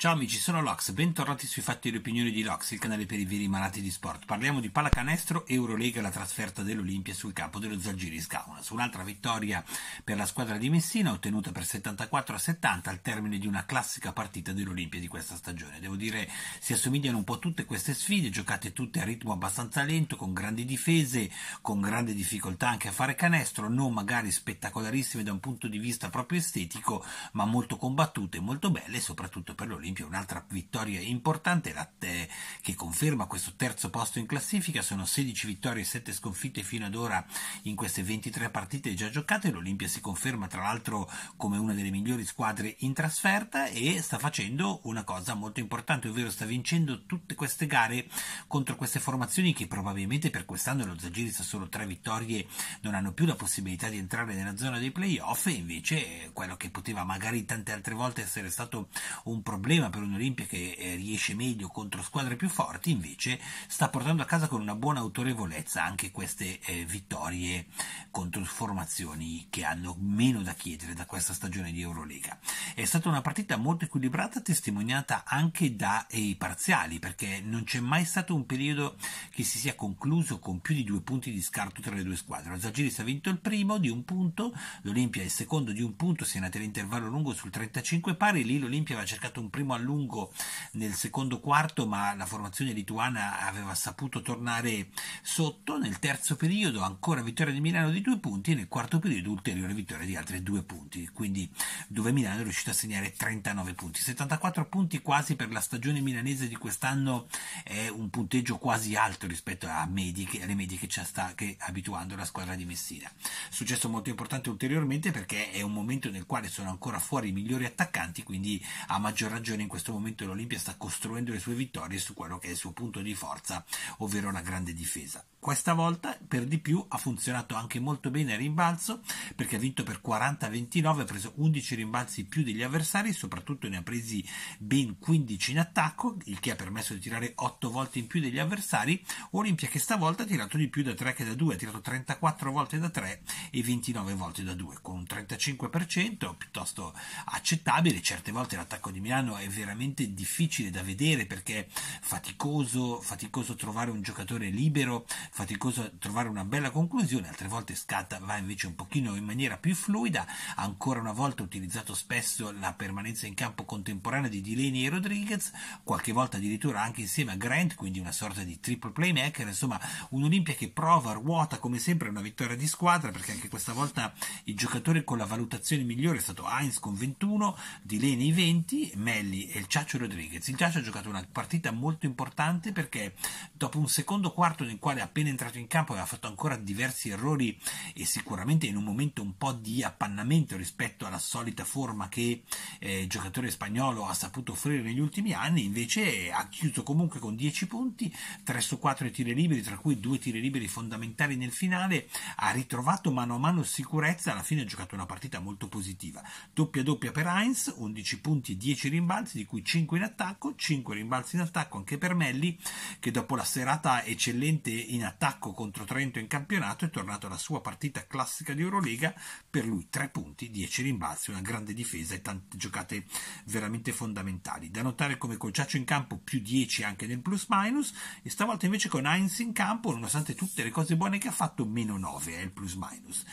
Ciao amici, sono Lox, bentornati sui Fatti e le Opinioni di Lox, il canale per i veri malati di sport. Parliamo di pallacanestro, Eurolega e la trasferta dell'Olimpia sul campo dello Zalgiris Kaunas. Un'altra vittoria per la squadra di Messina, ottenuta per 74 a 70 al termine di una classica partita dell'Olimpia di questa stagione. Devo dire, si assomigliano un po' tutte queste sfide, giocate tutte a ritmo abbastanza lento, con grandi difese, con grande difficoltà anche a fare canestro, non magari spettacolarissime da un punto di vista proprio estetico, ma molto combattute, molto belle, soprattutto per l'Olimpia esempio un'altra vittoria importante te- che conferma questo terzo posto in classifica, sono 16 vittorie e 7 sconfitte fino ad ora in queste 23 partite già giocate, l'Olimpia si conferma tra l'altro come una delle migliori squadre in trasferta e sta facendo una cosa molto importante, ovvero sta vincendo tutte queste gare contro queste formazioni che probabilmente per quest'anno lo Zagiri ha solo tre vittorie, non hanno più la possibilità di entrare nella zona dei playoff e invece eh, quello che poteva magari tante altre volte essere stato un problema problema per un'Olimpia che eh, riesce meglio contro squadre più forti, invece sta portando a casa con una buona autorevolezza anche queste eh, vittorie contro formazioni che hanno meno da chiedere da questa stagione di Eurolega. È stata una partita molto equilibrata, testimoniata anche dai parziali, perché non c'è mai stato un periodo che si sia concluso con più di due punti di scarto tra le due squadre. Lo Zagiris ha vinto il primo di un punto, l'Olimpia il secondo di un punto, si è andata all'intervallo lungo sul 35 pari, lì l'Olimpia aveva cercato un primo fermo a lungo nel secondo quarto, ma la formazione lituana aveva saputo tornare sotto. Nel terzo periodo ancora vittoria di Milano di due punti e nel quarto periodo ulteriore vittoria di altri due punti, quindi dove Milano è riuscito a segnare 39 punti. 74 punti quasi per la stagione milanese di quest'anno è un punteggio quasi alto rispetto medi, alle medie che, ci sta, che abituando la squadra di Messina. Successo molto importante ulteriormente perché è un momento nel quale sono ancora fuori i migliori attaccanti, quindi a maggior ragione attenzione in questo momento l'Olimpia sta costruendo le sue vittorie su quello che è il suo punto di forza, ovvero la grande difesa. Questa volta per di più ha funzionato anche molto bene il rimbalzo perché ha vinto per 40-29, ha preso 11 rimbalzi più degli avversari, soprattutto ne ha presi ben 15 in attacco, il che ha permesso di tirare 8 volte in più degli avversari. Olimpia che stavolta ha tirato di più da 3 che da 2, ha tirato 34 volte da 3 e 29 volte da 2, con un 35% piuttosto accettabile. Certe volte l'attacco di Milano è veramente difficile da vedere perché è faticoso, faticoso trovare un giocatore libero faticoso trovare una bella conclusione, altre volte scatta va invece un pochino in maniera più fluida, ancora una volta utilizzato spesso la permanenza in campo contemporanea di Delaney e Rodriguez, qualche volta addirittura anche insieme a Grant, quindi una sorta di triple playmaker, insomma un'Olimpia che prova, ruota come sempre una vittoria di squadra perché anche questa volta il giocatore con la valutazione migliore è stato Heinz con 21, Delaney 20, Melli e il Ciaccio Rodriguez. Il Ciaccio ha giocato una partita molto importante perché dopo un secondo quarto nel quale ha appena entrato in campo aveva fatto ancora diversi errori e sicuramente in un momento un po' di appannamento rispetto alla solita forma che eh, il giocatore spagnolo ha saputo offrire negli ultimi anni, invece ha chiuso comunque con 10 punti, 3 su 4 tiri liberi, tra cui 2 tiri liberi fondamentali nel finale, ha ritrovato mano a mano sicurezza, alla fine ha giocato una partita molto positiva. Doppia doppia per Heinz, 11 punti e 10 rimbalzi, di cui 5 in attacco, 5 rimbalzi in attacco anche per Melli, che dopo la serata eccellente in attacco contro Trento in campionato è tornato alla sua partita classica di Euroliga, per lui 3 punti, 10 rimbalzi, una grande difesa e tante giocate veramente fondamentali. Da notare come col Ciaccio in campo più 10 anche nel plus minus e stavolta invece con Heinz in campo, nonostante tutte le cose buone che ha fatto, meno 9 è eh, il plus minus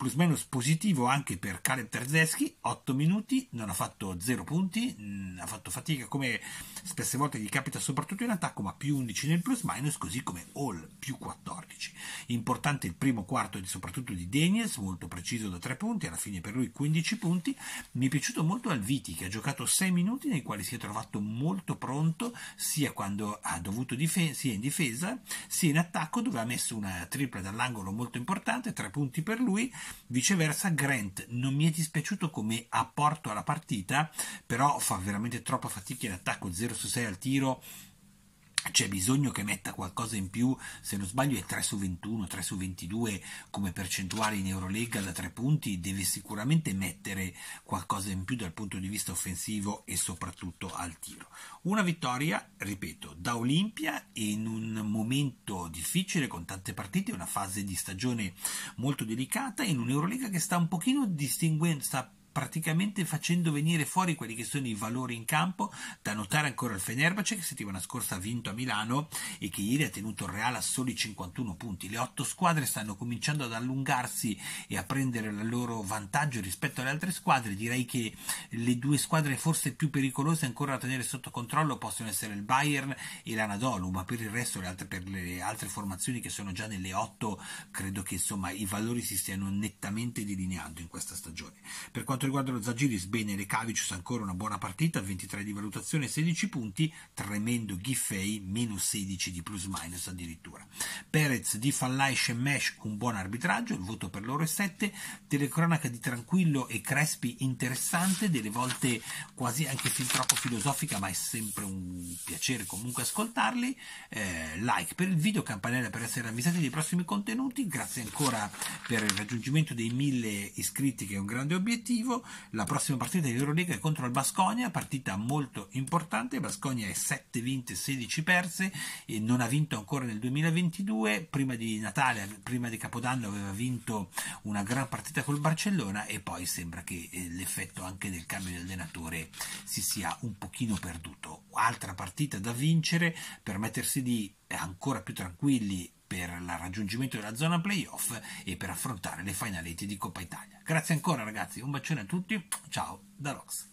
plus minus positivo anche per Caleb Terzeschi, 8 minuti, non ha fatto 0 punti, mh, mm, ha fatto fatica come spesse volte gli capita soprattutto in attacco, ma più 11 nel plus minus, così come All più 14. Importante il primo quarto soprattutto di Daniels, molto preciso da 3 punti, alla fine per lui 15 punti. Mi è piaciuto molto Alviti che ha giocato 6 minuti nei quali si è trovato molto pronto, sia quando ha dovuto difesa, sia in difesa, sia in attacco dove ha messo una tripla dall'angolo molto importante, 3 punti per lui Viceversa, Grant non mi è dispiaciuto come apporto alla partita, però fa veramente troppa fatica in attacco, 0 su 6 al tiro c'è bisogno che metta qualcosa in più, se non sbaglio è 3 su 21, 3 su 22 come percentuale in Eurolega da 3 punti, deve sicuramente mettere qualcosa in più dal punto di vista offensivo e soprattutto al tiro. Una vittoria, ripeto, da Olimpia in un momento difficile con tante partite, una fase di stagione molto delicata in un'Eurolega che sta un pochino distinguendo, sta praticamente facendo venire fuori quelli che sono i valori in campo, da notare ancora il Fenerbahce che settimana scorsa ha vinto a Milano e che ieri ha tenuto il Real a soli 51 punti. Le otto squadre stanno cominciando ad allungarsi e a prendere il loro vantaggio rispetto alle altre squadre, direi che le due squadre forse più pericolose ancora da tenere sotto controllo possono essere il Bayern e l'Anadolu, ma per il resto le altre, per le altre formazioni che sono già nelle otto credo che insomma, i valori si stiano nettamente delineando in questa stagione. Per quanto quanto riguarda lo Zagiris, bene, Lekavicius ancora una buona partita, 23 di valutazione, 16 punti, tremendo Giffey, meno 16 di plus minus addirittura. Perez di Fallaisce Mesh, un buon arbitraggio, il voto per loro è 7, telecronaca di Tranquillo e Crespi interessante, delle volte quasi anche fin troppo filosofica, ma è sempre un piacere comunque ascoltarli. Eh, like per il video, campanella per essere avvisati dei prossimi contenuti, grazie ancora per il raggiungimento dei 1000 iscritti che è un grande obiettivo positivo. La prossima partita di Euroliga è contro il Basconia, partita molto importante. Basconia è 7 vinte, 16 perse e non ha vinto ancora nel 2022. Prima di Natale, prima di Capodanno aveva vinto una gran partita col Barcellona e poi sembra che eh, l'effetto anche del cambio di allenatore si sia un pochino perduto. Altra partita da vincere per mettersi di eh, ancora più tranquilli per il raggiungimento della zona playoff e per affrontare le finalette di Coppa Italia. Grazie ancora ragazzi, un bacione a tutti, ciao da Rox.